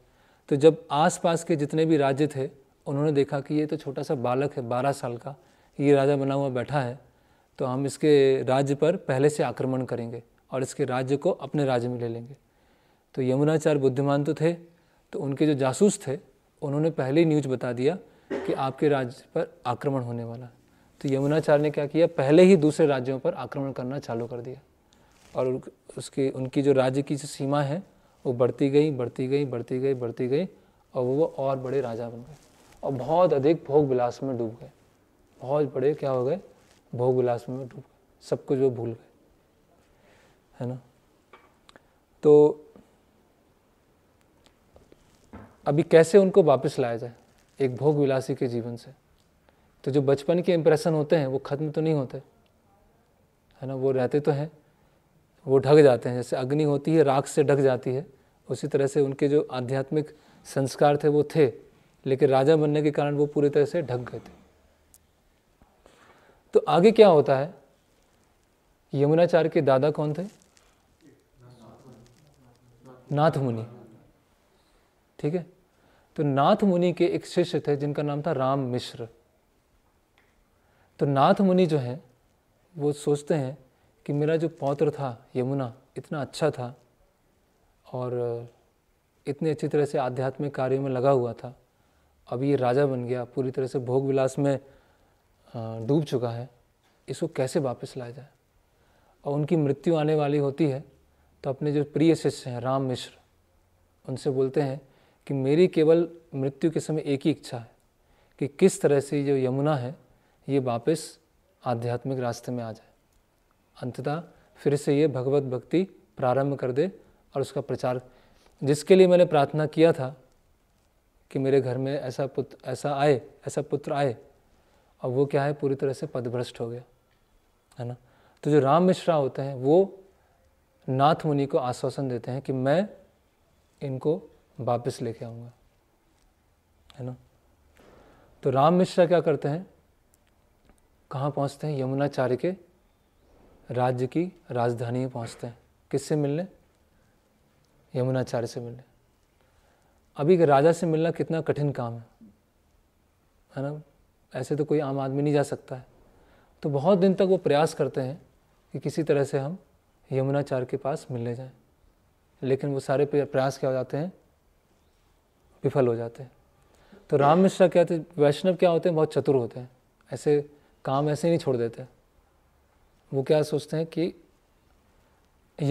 तो जब आसपास के जितने भी राज्य थे उन्होंने देखा कि ये तो छोटा सा बालक है बारह साल का ये राजा बना हुआ बैठा है तो हम इसके राज्य पर पहले से आक्रमण करेंगे और इसके राज्य को अपने राज्य में ले लेंगे तो यमुनाचार्य बुद्धिमान तो थे तो उनके जो जासूस थे उन्होंने पहले ही न्यूज बता दिया कि आपके राज्य पर आक्रमण होने वाला है तो यमुनाचार्य ने क्या किया पहले ही दूसरे राज्यों पर आक्रमण करना चालू कर दिया और उसकी उनकी जो राज्य की जो सीमा है वो बढ़ती गई बढ़ती गई बढ़ती गई बढ़ती गई और वो और बड़े राजा बन गए और बहुत अधिक भोग विलास में डूब गए बहुत बड़े क्या हो गए भोग विलास में डूब गए सब कुछ वो भूल गए है ना तो अभी कैसे उनको वापस लाया जाए एक भोग विलासी के जीवन से तो जो बचपन के इम्प्रेशन होते हैं वो ख़त्म तो नहीं होते है ना वो रहते तो हैं वो ढक जाते हैं जैसे अग्नि होती है राख से ढक जाती है उसी तरह से उनके जो आध्यात्मिक संस्कार थे वो थे लेकिन राजा बनने के कारण वो पूरी तरह से ढक गए थे तो आगे क्या होता है यमुनाचार्य के दादा कौन थे नाथ मुनि ठीक है तो नाथ मुनि के एक शिष्य थे जिनका नाम था राम मिश्र तो नाथ मुनि जो हैं वो सोचते हैं कि मेरा जो पौत्र था यमुना इतना अच्छा था और इतने अच्छी तरह से आध्यात्मिक कार्यों में लगा हुआ था अब ये राजा बन गया पूरी तरह से भोग विलास में डूब चुका है इसको कैसे वापस लाया जाए और उनकी मृत्यु आने वाली होती है तो अपने जो प्रिय शिष्य हैं राम मिश्र उनसे बोलते हैं कि मेरी केवल मृत्यु के समय एक ही इच्छा है कि किस तरह से जो यमुना है ये वापस आध्यात्मिक रास्ते में आ जाए अंततः फिर से ये भगवत भक्ति प्रारंभ कर दे और उसका प्रचार जिसके लिए मैंने प्रार्थना किया था कि मेरे घर में ऐसा पुत्र ऐसा आए ऐसा पुत्र आए और वो क्या है पूरी तरह से पदभ्रष्ट हो गया है ना तो जो राम मिश्रा होते हैं वो नाथ मुनि को आश्वासन देते हैं कि मैं इनको वापस लेके आऊँगा है ना तो राम मिश्रा क्या करते हैं कहाँ पहुँचते हैं यमुनाचार्य के राज्य की राजधानी पहुंचते हैं किससे मिलने यमुनाचार्य से मिलने अभी राजा से मिलना कितना कठिन काम है है ना ऐसे तो कोई आम आदमी नहीं जा सकता है तो बहुत दिन तक वो प्रयास करते हैं कि किसी तरह से हम यमुनाचार्य के पास मिलने जाएं लेकिन वो सारे प्रयास क्या हो जाते हैं विफल हो जाते हैं तो राम मिश्रा क्या थे वैष्णव क्या होते हैं बहुत चतुर होते हैं ऐसे काम ऐसे नहीं छोड़ देते वो क्या सोचते हैं कि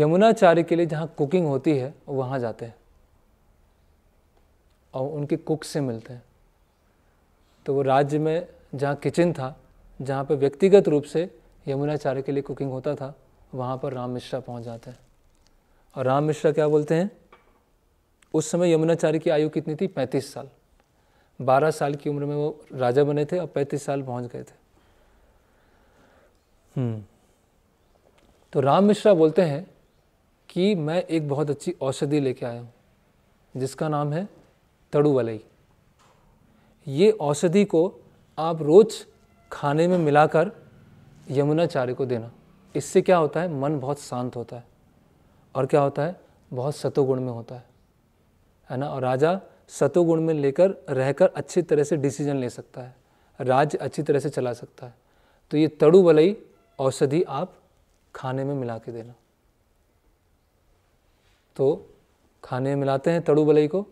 यमुनाचार्य के लिए जहाँ कुकिंग होती है वहाँ जाते हैं और उनके कुक से मिलते हैं तो वो राज्य में जहाँ किचन था जहाँ पर व्यक्तिगत रूप से यमुनाचार्य के लिए कुकिंग होता था वहाँ पर राम मिश्रा पहुँच जाते हैं और राम मिश्रा क्या बोलते हैं उस समय यमुनाचार्य की आयु कितनी थी पैंतीस साल बारह साल की उम्र में वो राजा बने थे और पैंतीस साल पहुँच गए थे हम्म तो राम मिश्रा बोलते हैं कि मैं एक बहुत अच्छी औषधि लेके आया हूँ जिसका नाम है तड़ुवलई ये औषधि को आप रोज़ खाने में मिलाकर यमुनाचार्य को देना इससे क्या होता है मन बहुत शांत होता है और क्या होता है बहुत सतोगुण में होता है है ना और राजा सतोगुण में लेकर रहकर अच्छी तरह से डिसीजन ले सकता है राज्य अच्छी तरह से चला सकता है तो ये तड़ुवलई औषधि आप खाने में मिला के देना तो खाने में मिलाते हैं तड़ू बलई को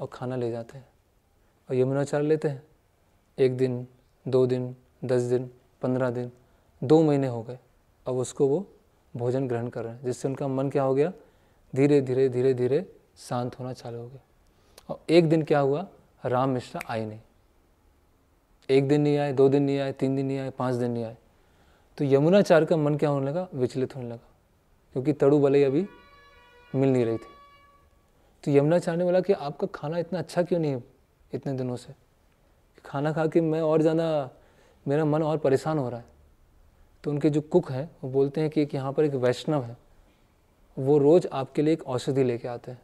और खाना ले जाते हैं और यमुनाचार लेते हैं एक दिन दो दिन दस दिन पंद्रह दिन दो महीने हो गए अब उसको वो भोजन ग्रहण कर रहे हैं जिससे उनका मन क्या हो गया धीरे धीरे धीरे धीरे शांत होना चालू हो गया और एक दिन क्या हुआ राम मिश्रा आए नहीं एक दिन नहीं आए दो दिन नहीं आए तीन दिन नहीं आए पाँच दिन नहीं आए तो यमुनाचार्य का मन क्या होने लगा विचलित होने लगा क्योंकि तड़ू भले अभी मिल नहीं रही थी तो यमुनाचार्य ने बोला कि आपका खाना इतना अच्छा क्यों नहीं है इतने दिनों से खाना खा के मैं और ज़्यादा मेरा मन और परेशान हो रहा है तो उनके जो कुक हैं वो बोलते हैं कि एक यहाँ पर एक वैष्णव है वो रोज़ आपके लिए एक औषधि लेके आते हैं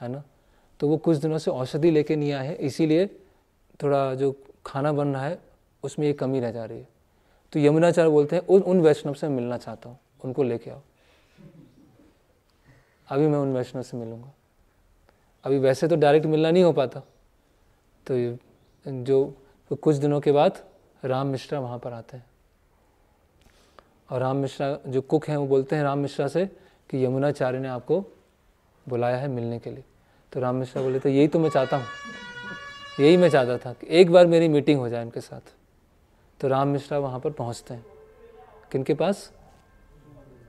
है ना तो वो कुछ दिनों से औषधि लेके नहीं आए हैं इसीलिए थोड़ा जो खाना बन रहा है उसमें ये कमी रह जा रही है तो यमुनाचार्य बोलते हैं उन उन वैष्णव से मिलना चाहता हूँ उनको लेके आओ अभी मैं उन वैष्णव से मिलूँगा अभी वैसे तो डायरेक्ट मिलना नहीं हो पाता तो जो तो कुछ दिनों के बाद राम मिश्रा वहाँ पर आते हैं और राम मिश्रा जो कुक हैं वो बोलते हैं राम मिश्रा से कि यमुनाचार्य ने आपको बुलाया है मिलने के लिए तो राम मिश्रा बोले तो यही तो मैं चाहता हूँ यही मैं चाहता था कि एक बार मेरी मीटिंग हो जाए उनके साथ तो राम मिश्रा वहाँ पर पहुँचते हैं किन के पास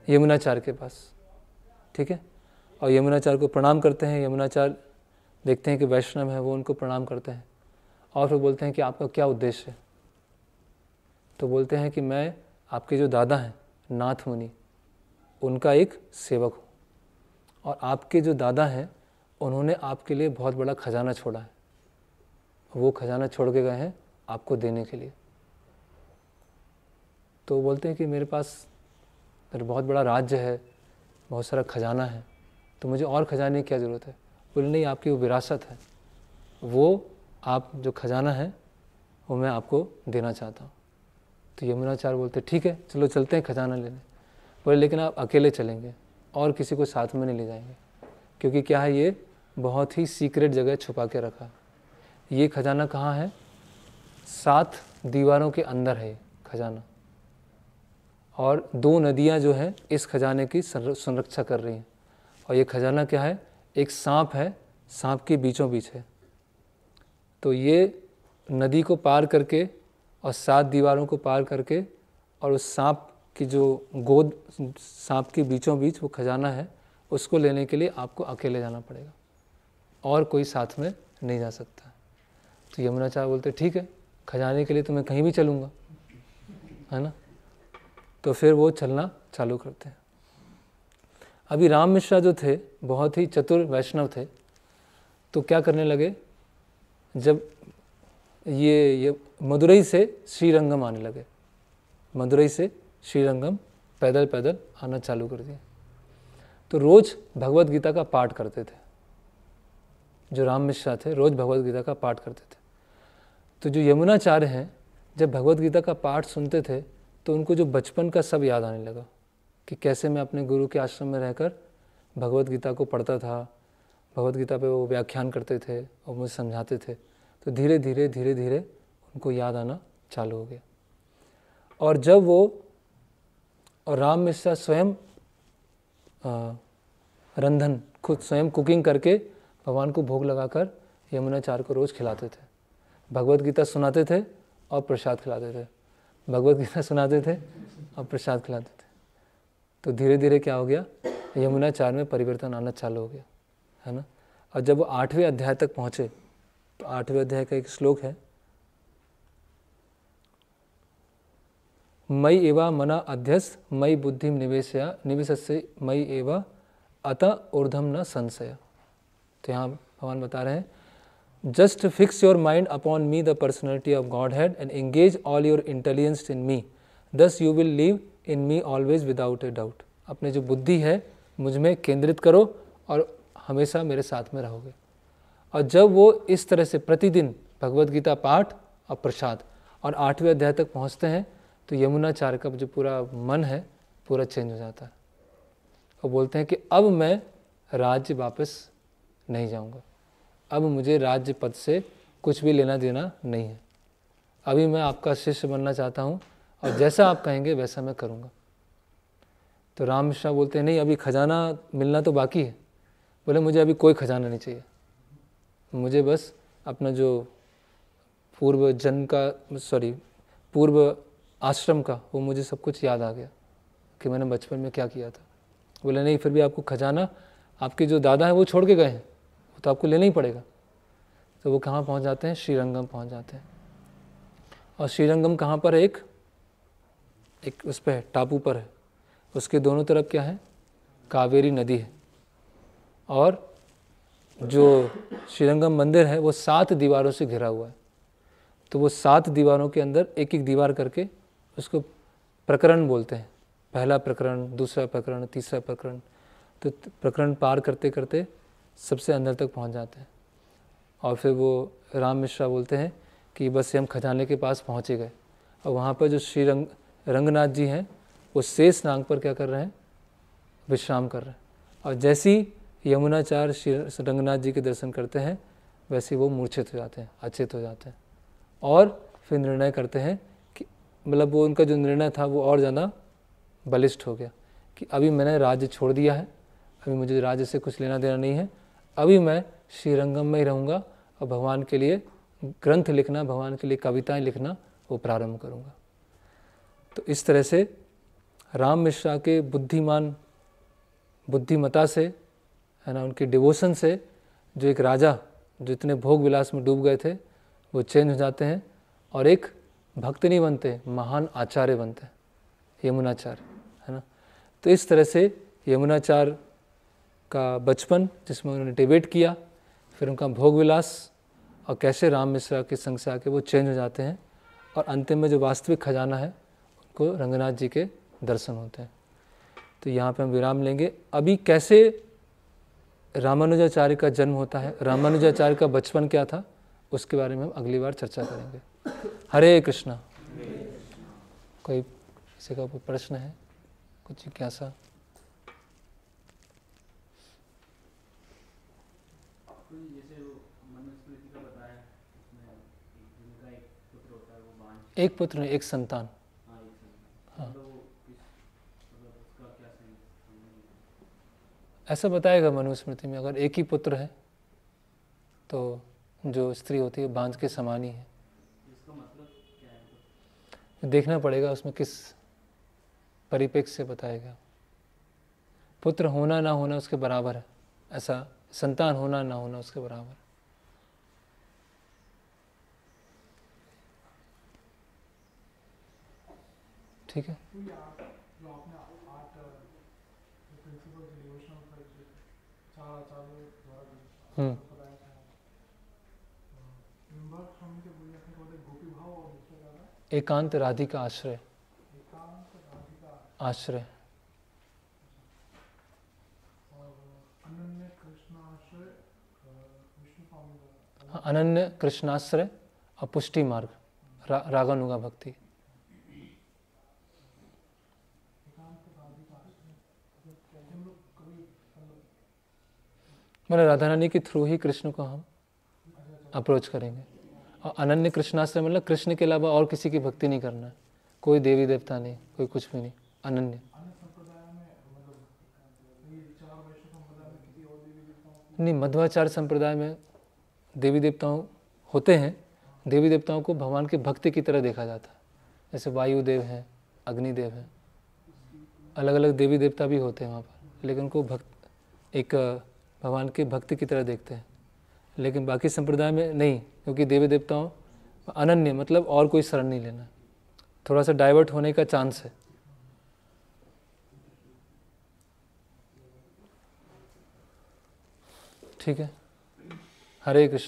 यमुनाचार के पास ठीक है और यमुनाचार्य को प्रणाम करते हैं यमुनाचार देखते हैं कि वैष्णव है वो उनको प्रणाम करते हैं और फिर बोलते हैं कि आपका क्या उद्देश्य है तो बोलते हैं कि मैं आपके जो दादा हैं नाथ मुनि उनका एक सेवक हूँ और आपके जो दादा हैं उन्होंने आपके लिए बहुत बड़ा खजाना छोड़ा है वो खजाना छोड़ के गए हैं आपको देने के लिए तो बोलते हैं कि मेरे पास अगर बहुत बड़ा राज्य है बहुत सारा खजाना है तो मुझे और खजाने की क्या ज़रूरत है बोले नहीं आपकी वो विरासत है वो आप जो खजाना है वो मैं आपको देना चाहता हूँ तो यमुनाचार्य बोलते ठीक है चलो चलते हैं खजाना लेने बोले लेकिन आप अकेले चलेंगे और किसी को साथ में नहीं ले जाएंगे क्योंकि क्या है ये बहुत ही सीक्रेट जगह छुपा के रखा ये खजाना कहाँ है सात दीवारों के अंदर है खजाना और दो नदियाँ जो हैं इस खजाने की संरक्षा कर रही हैं और ये खजाना क्या है एक सांप है सांप के बीचों बीच है तो ये नदी को पार करके और सात दीवारों को पार करके और उस सांप की जो गोद सांप के बीचों बीच वो खजाना है उसको लेने के लिए आपको अकेले जाना पड़ेगा और कोई साथ में नहीं जा सकता तो यमुना चाह बोलते ठीक है खजाने के लिए तो मैं कहीं भी चलूँगा है ना तो फिर वो चलना चालू करते हैं अभी राम मिश्रा जो थे बहुत ही चतुर वैष्णव थे तो क्या करने लगे जब ये ये मदुरई से श्रीरंगम आने लगे मदुरई से श्रीरंगम पैदल पैदल आना चालू कर दिया तो रोज़ भगवत गीता का पाठ करते थे जो राम मिश्रा थे रोज़ भगवत गीता का पाठ करते थे तो जो यमुनाचार्य हैं जब भगवत गीता का पाठ सुनते थे तो उनको जो बचपन का सब याद आने लगा कि कैसे मैं अपने गुरु के आश्रम में रहकर भगवत गीता को पढ़ता था भगवत गीता पे वो व्याख्यान करते थे और मुझे समझाते थे तो धीरे धीरे धीरे धीरे उनको याद आना चालू हो गया और जब वो और राम मिश्रा स्वयं रंधन खुद स्वयं कुकिंग करके भगवान को भोग लगाकर यमुनाचार को रोज़ खिलाते थे भगवत गीता सुनाते थे और प्रसाद खिलाते थे भगवत गीता सुनाते थे और प्रसाद खिलाते थे तो धीरे धीरे क्या हो गया यमुना चार में परिवर्तन आना चालू हो गया है ना और जब वो आठवें अध्याय तक पहुँचे तो आठवें अध्याय का एक श्लोक है मई एवा मना अध्यस मई बुद्धि निवेश निवेश मई एवा अत ऊर्धम न संशय तो यहाँ भगवान बता रहे हैं just fix your mind upon me the personality of Godhead and engage all your intelligence in me thus you will live in me always without a doubt अपने जो बुद्धि है मुझ में केंद्रित करो और हमेशा मेरे साथ में रहोगे और जब वो इस तरह से प्रतिदिन भगवद गीता पाठ और प्रसाद और आठवें अध्याय तक पहुँचते हैं तो यमुनाचार्य का जो पूरा मन है पूरा चेंज हो जाता है और बोलते हैं कि अब मैं राज्य वापस नहीं जाऊंगा अब मुझे राज्य पद से कुछ भी लेना देना नहीं है अभी मैं आपका शिष्य बनना चाहता हूँ और जैसा आप कहेंगे वैसा मैं करूँगा तो राम मिश्रा बोलते हैं नहीं अभी खजाना मिलना तो बाकी है बोले मुझे अभी कोई खजाना नहीं चाहिए मुझे बस अपना जो पूर्व जन्म का सॉरी पूर्व आश्रम का वो मुझे सब कुछ याद आ गया कि मैंने बचपन में क्या किया था बोले नहीं फिर भी आपको खजाना आपके जो दादा हैं वो छोड़ के गए हैं वो तो आपको लेना ही पड़ेगा तो वो कहाँ पहुँच जाते हैं श्रीरंगम पहुँच जाते हैं और श्रीरंगम कहाँ पर है एक एक उस पर है टापू पर है उसके दोनों तरफ क्या है कावेरी नदी है और जो श्रीरंगम मंदिर है वो सात दीवारों से घिरा हुआ है तो वो सात दीवारों के अंदर एक एक दीवार करके उसको प्रकरण बोलते हैं पहला प्रकरण दूसरा प्रकरण तीसरा प्रकरण तो प्रकरण पार करते करते सबसे अंदर तक पहुंच जाते हैं और फिर वो राम मिश्रा बोलते हैं कि बस हम खजाने के पास पहुँचे गए और वहाँ पर जो श्री रंग रंगनाथ जी हैं वो शेष नाग पर क्या कर रहे हैं विश्राम कर रहे हैं और जैसी यमुनाचार श्री रंगनाथ जी के दर्शन करते हैं वैसे वो मूर्छित हो जाते हैं अचेत हो जाते हैं और फिर निर्णय करते हैं कि मतलब वो उनका जो निर्णय था वो और ज़्यादा बलिष्ठ हो गया कि अभी मैंने राज्य छोड़ दिया है अभी मुझे राज्य से कुछ लेना देना नहीं है अभी मैं श्रीरंगम में ही रहूँगा और भगवान के लिए ग्रंथ लिखना भगवान के लिए कविताएं लिखना वो प्रारंभ करूँगा तो इस तरह से राम मिश्रा के बुद्धिमान बुद्धिमता से है ना उनके डिवोशन से जो एक राजा जो इतने भोग विलास में डूब गए थे वो चेंज हो जाते हैं और एक भक्त नहीं बनते महान आचार्य बनते हैं यमुनाचार्य है ना तो इस तरह से यमुनाचार्य उनका बचपन जिसमें उन्होंने डिबेट किया फिर उनका भोग विलास और कैसे राम मिश्रा के संग से आके वो चेंज हो जाते हैं और अंतिम में जो वास्तविक खजाना है उनको रंगनाथ जी के दर्शन होते हैं तो यहाँ पे हम विराम लेंगे अभी कैसे रामानुजाचार्य का जन्म होता है रामानुजाचार्य का बचपन क्या था उसके बारे में हम अगली बार चर्चा करेंगे हरे कृष्णा कोई किसी का कोई प्रश्न है कुछ जिज्ञासा एक पुत्र एक संतान हाँ, हाँ। मतलब मतलब ऐसा बताएगा मनुस्मृति में अगर एक ही पुत्र है तो जो स्त्री होती है बांझ के समान ही मतलब है देखना पड़ेगा उसमें किस परिपेक्ष से बताएगा पुत्र होना ना होना उसके बराबर है ऐसा संतान होना ना होना उसके बराबर है ठीक है हम्म एकांत राधिका आश्रय आश्रय हाँ, अनन्य कृष्णाश्रय और पुष्टि मार्ग रा, रागानुगा भक्ति मैंने राधा रानी के थ्रू ही कृष्ण को हम अप्रोच करेंगे और अनन्य कृष्णाश्रय मतलब कृष्ण के अलावा और किसी की भक्ति नहीं करना है कोई देवी देवता नहीं कोई कुछ भी नहीं अनन्य नहीं मध्वाचार्य संप्रदाय में देवी देवताओं होते हैं देवी देवताओं को भगवान के भक्ति की तरह देखा जाता है जैसे वायुदेव हैं अग्निदेव हैं अलग अलग देवी देवता भी होते हैं वहाँ पर लेकिन उनको भक्त एक भगवान के भक्त की तरह देखते हैं लेकिन बाकी संप्रदाय में नहीं क्योंकि देवी देवताओं अनन्य मतलब और कोई शरण नहीं लेना थोड़ा सा डाइवर्ट होने का चांस है ठीक है हरे कृष्ण